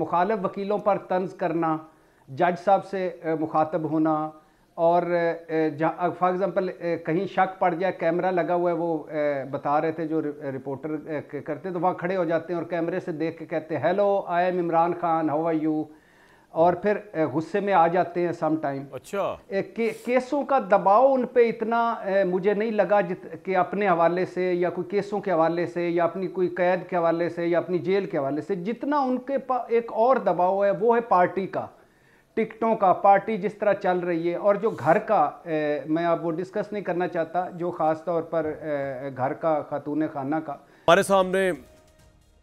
मुखालफ वकीलों पर तंज करना जज साहब से मुखातब होना और जहाँ फॉर एग्ज़ाम्पल कहीं शक पड़ जाए कैमरा लगा हुआ है वो बता रहे थे जो रिपोर्टर करते तो वहाँ खड़े हो जाते हैं और कैमरे से देख के कहते हैं hello I am Imran Khan how are you और फिर गुस्से में आ जाते हैं सम टाइम अच्छा के, केसों का दबाव उन पर इतना मुझे नहीं लगा जित कि अपने हवाले से या कोई केसों के हवाले से या अपनी कोई कैद के हवाले से या अपनी जेल के हवाले से जितना उनके पास एक और दबाव है वो है पार्टी का टिकटों का पार्टी जिस तरह चल रही है और जो घर का ए, मैं आप वो डिस्कस नहीं करना चाहता जो ख़ास तौर पर ए, घर का खातून खाना का हमारे सामने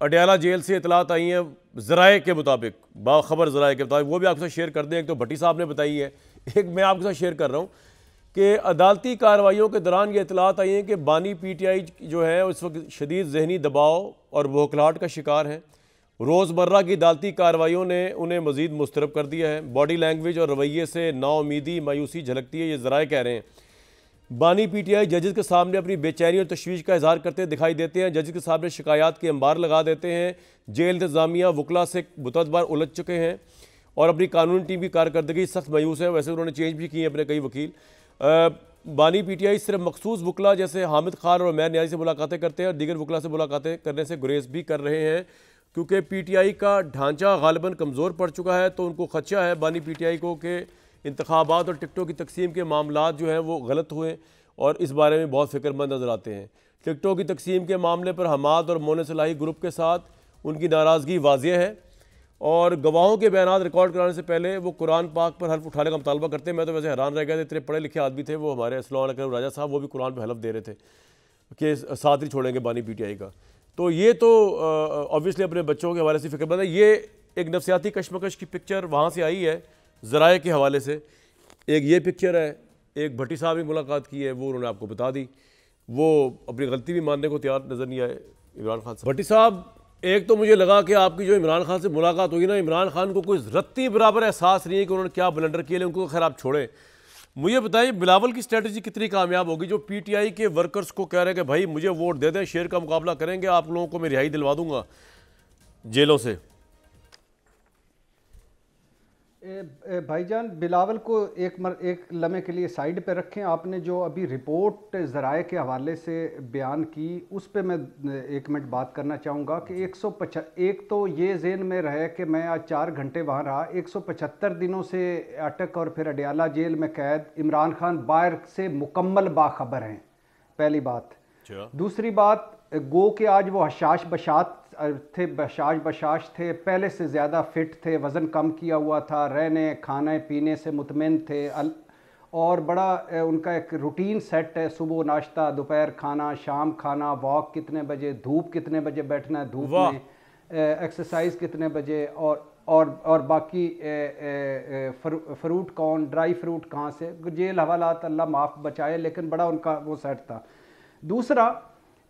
अटियाला जेल से इतलात आई हैं ज़राए के मुताबिक बाखबर ज़राए के मुताबिक वो भी आपके साथ शेयर कर दें एक तो भट्टी साहब ने बताई है एक मैं आपके साथ शेयर कर रहा हूँ कि अदालती कार्रवाइयों के दौरान ये इतलात आई हैं कि बानी पी टी आई जो है उस वक्त शदीद जहनी दबाव और बोखलाहट का शिकार हैं रोज़मर्रा की अदालती कार्रवाइयों ने उन्हें मज़ीद मुस्तरब कर दिया है बॉडी लैंग्वेज और रवैये से नाउमीदी मायूसी झलकती है ये ज़राए कह रहे हैं बानी पीटीआई जजेस के सामने अपनी बेचैनी और तशवीश का इजहार करते दिखाई देते हैं जजेस के सामने शिकायत के अंबार लगा देते हैं जेल इंतजामिया वकला से मुतद बार उलझ चुके हैं और अपनी कानूनी टीम की कारकर्दगी सख्त मायूस है वैसे उन्होंने चेंज भी किए हैं अपने कई वकील पी बानी पीटीआई सिर्फ मखसूस वकला जैसे हामिद खान और मैर न्याजी से मुलाकातें करते हैं और दीगर वकला से मुलाकातें करने से गुरेज भी कर रहे हैं क्योंकि पीटीआई का ढांचा गालिबा कमज़ोर पड़ चुका है तो उनको खदशा है बानी पीटीआई को कि इंतबात और टिकटों की तकसीम के मामला जो हैं वो गलत हुए और इस बारे में बहुत फ़िक्रमंद नज़र आते हैं टिकटों की तकसीम के मामले पर हमाद और मोन सलाही ग्रुप के साथ उनकी नाराज़गी वाज है और गवाहों के बयान रिकॉर्ड कराने से पहले वो कुरान पाक पर हल्फ उठाने का मुतालबा करते हैं मैं तो वैसे हैरान रह गया था इतने पढ़े लिखे आदमी थे वो हमारे असलम राजा साहब वो भी कुरान पर हल्फ दे रहे थे कि साथ ही छोड़ेंगे बानी पी टी आई का तो ये तो ऑब्वियसली अपने बच्चों के हवाले से फिक्रमंद है ये एक नफसियाती कशमकश की पिक्चर वहाँ से आई है ज़राए के हवाले से एक ये पिक्चर है एक भट्टी साहब ने मुलाकात की है वो उन्होंने आपको बता दी वो अपनी गलती भी मानने को तैयार नज़र नहीं आए इमरान खान साहब भट्टी साहब एक तो मुझे लगा कि आपकी जो इमरान खान से मुलाकात हुई ना इमरान खान को कोई रत्ती बराबर एहसास नहीं है कि उन्होंने क्या बलेंडर किए लिए उनको खैर आप छोड़ें मुझे बताइए बिलावल की स्ट्रेटजी कितनी कामयाब होगी जो पीटीआई के वर्कर्स को कह रहे हैं कि भाई मुझे वोट दे दें शेर का मुकाबला करेंगे आप लोगों को मैं रिहाई दिलवा दूंगा जेलों से भाईजान बिलावल को एक मर, एक लम्हे के लिए साइड पर रखें आपने जो अभी रिपोर्ट ज़राए के हवाले से बयान की उस पर मैं एक मिनट बात करना चाहूँगा कि एक सौ पच एक तो ये जेन में रहे कि मैं आज चार घंटे वहाँ रहा एक सौ पचहत्तर दिनों से अटक और फिर अडयाला जेल में कैद इमरान खान बाहर से मुकम्मल बाखबर हैं पहली बात अच्छा। दूसरी बात गो के आज वो हशाश बशात थे बशाश बशाश थे पहले से ज़्यादा फिट थे वज़न कम किया हुआ था रहने खाने पीने से मुतमिन थे और बड़ा उनका एक रूटीन सेट है सुबह नाश्ता दोपहर खाना शाम खाना वॉक कितने बजे धूप कितने बजे बैठना है धूप में एक्सरसाइज कितने बजे और और और बाकी ए, ए, फ्रू, फ्रूट कौन ड्राई फ्रूट कहाँ से जेल हवालात अल्लाह माफ़ बचाए लेकिन बड़ा उनका वो सेट था दूसरा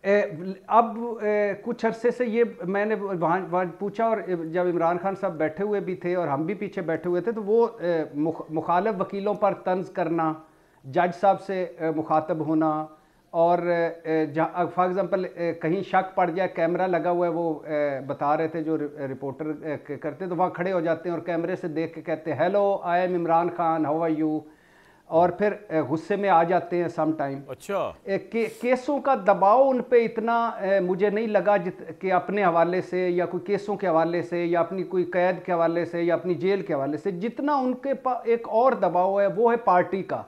अब कुछ अरसे से ये मैंने वहाँ वहाँ पूछा और जब इमरान खान साहब बैठे हुए भी थे और हम भी पीछे बैठे हुए थे तो वो मुख, मुखालफ वकीलों पर तंज करना जज साहब से मुखातब होना और फॉर एग्ज़ाम्पल कहीं शक पड़ जाए कैमरा लगा हुआ है वो बता रहे थे जो रिपोर्टर करते तो वहाँ खड़े हो जाते हैं और कैमरे से देख के कहते हैं hello I am Imran Khan how are you और फिर गुस्से में आ जाते हैं सम टाइम अच्छा के, केसों का दबाव उन पर इतना मुझे नहीं लगा जित कि अपने हवाले से या कोई केसों के हवाले से या अपनी कोई कैद के हवाले से या अपनी जेल के हवाले से जितना उनके एक और दबाव है वो है पार्टी का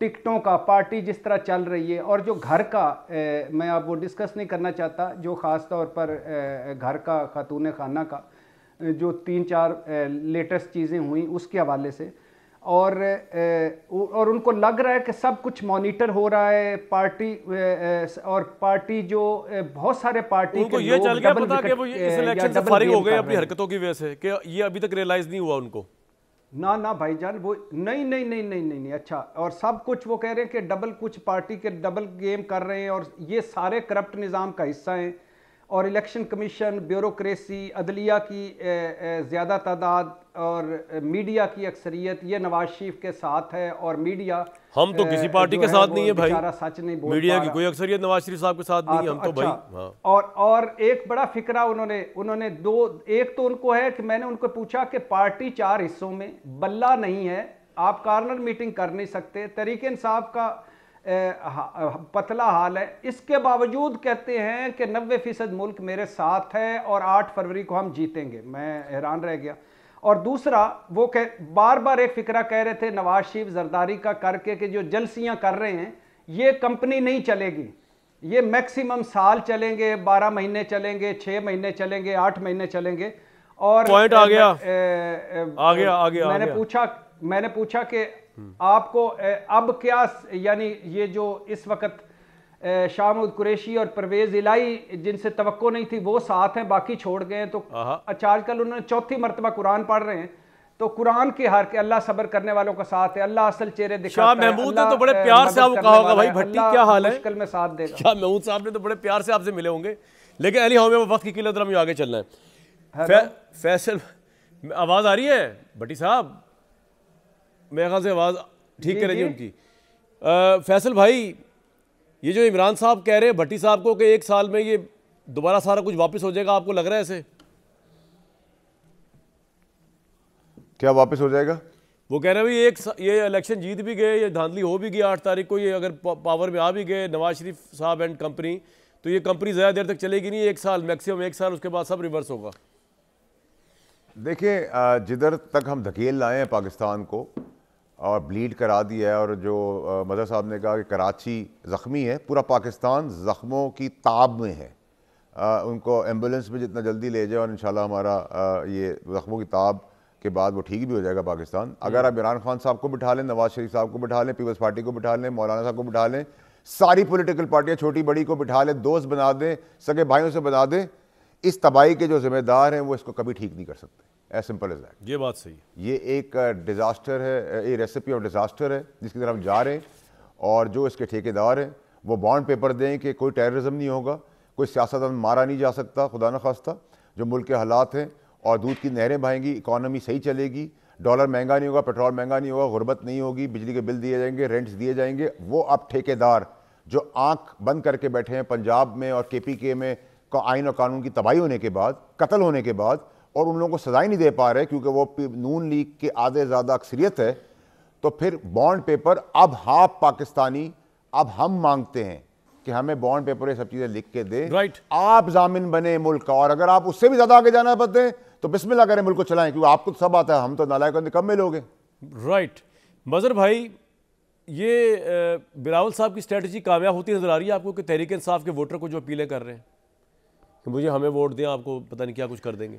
टिकटों का पार्टी जिस तरह चल रही है और जो घर का ए, मैं आप वो डिस्कस नहीं करना चाहता जो ख़ास तौर पर ए, घर का खातून खाना का जो तीन चार लेटेस्ट चीज़ें हुई उसके हवाले से और और उनको लग रहा है कि सब कुछ मॉनिटर हो रहा है पार्टी और पार्टी जो बहुत सारे पार्टी उनको ये चल गया पता कि वो इस इलेक्शन से फारिग हो गए अपनी हरकतों की वजह से कि ये अभी तक रियलाइज नहीं हुआ उनको ना ना भाईजान वो नहीं नहीं नहीं नहीं नहीं नहीं अच्छा और सब कुछ वो कह रहे हैं कि डबल कुछ पार्टी के डबल गेम कर रहे हैं और ये सारे करप्ट निज़ाम का हिस्सा हैं और इलेक्शन कमीशन ब्यूरोक्रेसी अदलिया की ज़्यादा तादाद और मीडिया की अक्सरियत ये नवाज शरीफ के साथ है और मीडिया हम तो किसी पार्टी के साथ नहीं है भाई सच नहीं बोल मीडिया की कोई अक्सरियत नवाज शरीफ साहब के साथ हाँ, नहीं हम तो, तो अच्छा, भाई हाँ। और और एक बड़ा फिक्रा उन्होंने उन्होंने दो एक तो उनको है कि मैंने उनको पूछा कि पार्टी चार हिस्सों में बल्ला नहीं है आप कार्नर मीटिंग कर नहीं सकते तरीके इंसाफ का पतला हाल है इसके बावजूद कहते हैं कि नबे फ़ीसद मुल्क मेरे साथ है और आठ फरवरी को हम जीतेंगे मैं हैरान रह गया और दूसरा वो कह बार बार एक फिक्रा कह रहे थे नवाज शरीफ जरदारी का करके कि जो जलसियाँ कर रहे हैं ये कंपनी नहीं चलेगी ये मैक्सिमम साल चलेंगे बारह महीने चलेंगे छः महीने चलेंगे आठ महीने चलेंगे और पॉइंट आ गया आ गया आ गया मैंने पूछा मैंने पूछा कि आपको अब क्या यानी ये जो इस वक्त शामुद कुरैशी और परवेज इलाई जिनसे तवक्को नहीं थी वो साथ हैं बाकी छोड़ गए हैं तो अच्छा कल उन्होंने चौथी मरतबा कुरान पढ़ रहे हैं तो कुरान के हर के अल्लाह सबर करने वालों का साथ है अल्लाह असल चेहरे दिखाता महमूद ने तो बड़े प्यार से आपको कहा होगा भाई भट्टी क्या हाल है मुश्किल में साथ देगा शाह महमूद साहब ने तो बड़े प्यार से आपसे मिले होंगे लेकिन अली हमें वक्त की किल्लत आगे चलना है फैसल आवाज़ आ रही है भट्टी साहब मेरे ख्याल से आवाज़ ठीक करेंगे उनकी आ, फैसल भाई ये जो इमरान साहब कह रहे हैं भट्टी साहब को कि एक साल में ये दोबारा सारा कुछ वापस हो जाएगा आपको लग रहा है ऐसे क्या वापस हो जाएगा वो कह रहे हैं भाई एक ये इलेक्शन जीत भी गए ये धांधली हो भी गई आठ तारीख को ये अगर पावर में आ भी गए नवाज शरीफ साहब एंड कंपनी तो ये कंपनी ज़्यादा देर तक चलेगी नहीं एक साल मैक्सिमम एक साल उसके बाद सब रिवर्स होगा देखिए जिधर तक हम धकेल लाए हैं पाकिस्तान को और ब्लीड करा दी है और जो मदर साहब ने कहा कि कराची ज़ख्मी है पूरा पाकिस्तान ज़ख्मों की ताब में है आ, उनको एम्बुलेंस में जितना जल्दी ले जाए और इन हमारा आ, ये ज़ख्मों की ताब के बाद वो ठीक भी हो जाएगा पाकिस्तान हम्म। अगर आप इमरान खान साहब को बिठा लें नवाज शरीफ साहब को बिठा लें पीपल्स पार्टी को बिठा लें मौलाना साहब को बिठा लें सारी पोलिटिकल पार्टियाँ छोटी बड़ी को बिठा लें दोस्त बना दें सगे भाइयों से बना दें इस तबाही के जो जिम्मेदार हैं वो इसको कभी ठीक नहीं कर सकते एज सिंपल एज दैट ये बात सही है ये एक डिज़ास्टर uh, है uh, ये रेसिपी ऑफ डिज़ास्टर है जिसकी तरफ हम जा रहे हैं और जो इसके ठेकेदार हैं वो बॉन्ड पेपर दें कि कोई टेररिज्म नहीं होगा कोई सियासतदान मारा नहीं जा सकता खुदा न खास्ता जो मुल्क के हालात हैं और दूध की नहरें बहेंगी इकानमी सही चलेगी डॉलर महंगा नहीं होगा पेट्रोल महंगा नहीं होगा गुर्बत नहीं होगी बिजली के बिल दिए जाएंगे रेंट्स दिए जाएंगे वो अब ठेकेदार जो आंख बंद करके बैठे हैं पंजाब में और के पी के में का आइन और कानून की तबाही होने के बाद कत्ल होने के बाद और उन लोगों को ही नहीं दे पा रहे क्योंकि वो नून लीग के आधे ज़्यादा अक्सरियत है तो फिर बॉन्ड पेपर अब हाफ पाकिस्तानी अब हम मांगते हैं कि हमें बॉन्ड पेपर ये सब चीज़ें लिख के दे right. आप जामिन बने मुल्क का और अगर आप उससे भी ज़्यादा आगे जाना चाहते हैं तो बिस्मिल्ला करें मुल्क को चलाएं क्योंकि आपको तो सब आता है हम तो नालायक कम में लोगे राइट मज़र भाई ये बिलावल साहब की स्ट्रेटजी कामयाब होती नज़र आ रही है आपको कि तहरीक इंसाफ के वोटर को जो अपीलें कर रहे हैं कि मुझे हमें वोट दें आपको पता नहीं क्या कुछ कर देंगे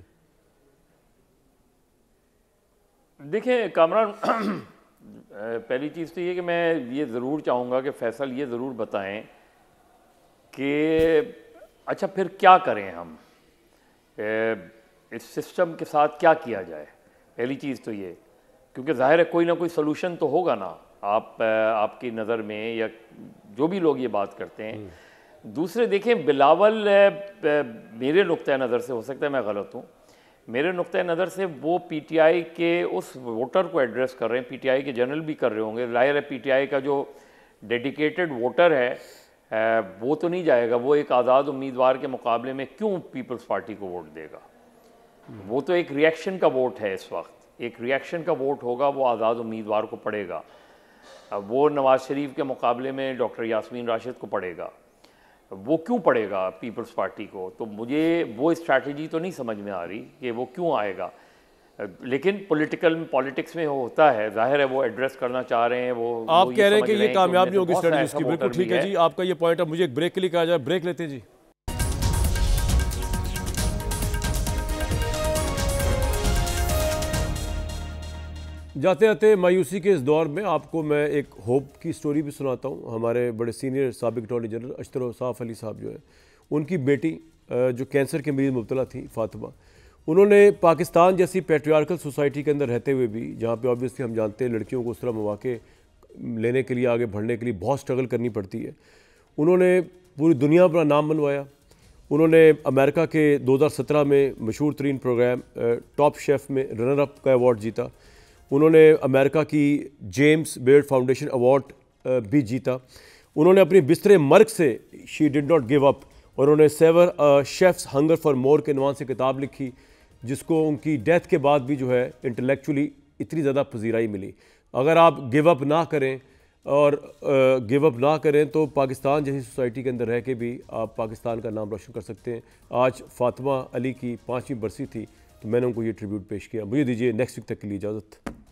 देखिए कामरान पहली चीज़ तो ये कि मैं ये ज़रूर चाहूँगा कि फैसल ये ज़रूर बताएं कि अच्छा फिर क्या करें हम इस सिस्टम के साथ क्या किया जाए पहली चीज़ तो ये क्योंकि ज़ाहिर है कोई ना कोई सलूशन तो होगा ना आप आपकी नज़र में या जो भी लोग ये बात करते हैं हम्म। दूसरे देखें बिलावल मेरे नुक़ नज़र से हो सकता है मैं गलत हूँ मेरे नुक़ नज़र से वो पीटीआई के उस वोटर को एड्रेस कर रहे हैं पीटीआई के जनरल भी कर रहे होंगे जाहिर है पीटीआई का जो डेडिकेटेड वोटर है वो तो नहीं जाएगा वो एक आज़ाद उम्मीदवार के मुकाबले में क्यों पीपल्स पार्टी को वोट देगा वो तो एक रिएक्शन का वोट है इस वक्त एक रिएक्शन का वोट होगा वो आज़ाद उम्मीदवार को पड़ेगा वो नवाज़ शरीफ के मुकाबले में डॉक्टर यासमीन राशिद को पड़ेगा वो क्यों पड़ेगा पीपल्स पार्टी को तो मुझे वो स्ट्रैटेजी तो नहीं समझ में आ रही कि वो क्यों आएगा लेकिन पॉलिटिकल पॉलिटिक्स में होता है जाहिर है वो एड्रेस करना चाह रहे हैं वो आप वो कह रहे हैं कि ये कामयाब नहीं होगी स्ट्रैटेजी बिल्कुल ठीक है जी आपका ये पॉइंट है मुझे एक ब्रेक के लिए कहा जाए ब्रेक लेते हैं जी जाते जाते मायूसी के इस दौर में आपको मैं एक होप की स्टोरी भी सुनाता हूँ हमारे बड़े सीनियर सबक अटॉर्नी जनरल अशतर साफ अली साहब जो है उनकी बेटी जो कैंसर के मरीज मुबतला थी फातिमा उन्होंने पाकिस्तान जैसी पेट्रियार्कल सोसाइटी के अंदर रहते हुए भी जहाँ पे ऑब्वियसली हम जानते हैं लड़कियों को उस तरह मौाक़े लेने के लिए आगे बढ़ने के लिए बहुत स्ट्रगल करनी पड़ती है उन्होंने पूरी दुनिया अपना नाम बनवाया उन्होंने अमेरिका के 2017 में मशहूर तरीन प्रोग्राम टॉप शेफ़ में रनर अप का अवार्ड जीता उन्होंने अमेरिका की जेम्स बेर्ड फाउंडेशन अवार्ड भी जीता उन्होंने अपनी बिस्तरे मर्ग से she did not give up उन्होंने savour chefs hunger for more के नवान से किताब लिखी जिसको उनकी डेथ के बाद भी जो है इंटेलेक्चुअली इतनी ज़्यादा पजीराई मिली अगर आप गिव अप ना करें और गिव अप ना करें तो पाकिस्तान जैसी सोसाइटी के अंदर रह के भी आप पाकिस्तान का नाम रोशन कर सकते हैं आज फातिमा अली की पाँचवीं बरसी थी तो मैंने उनको ये ट्रिब्यूट पेश किया मुझे दीजिए नेक्स्ट वीक तक के लिए इजाज़त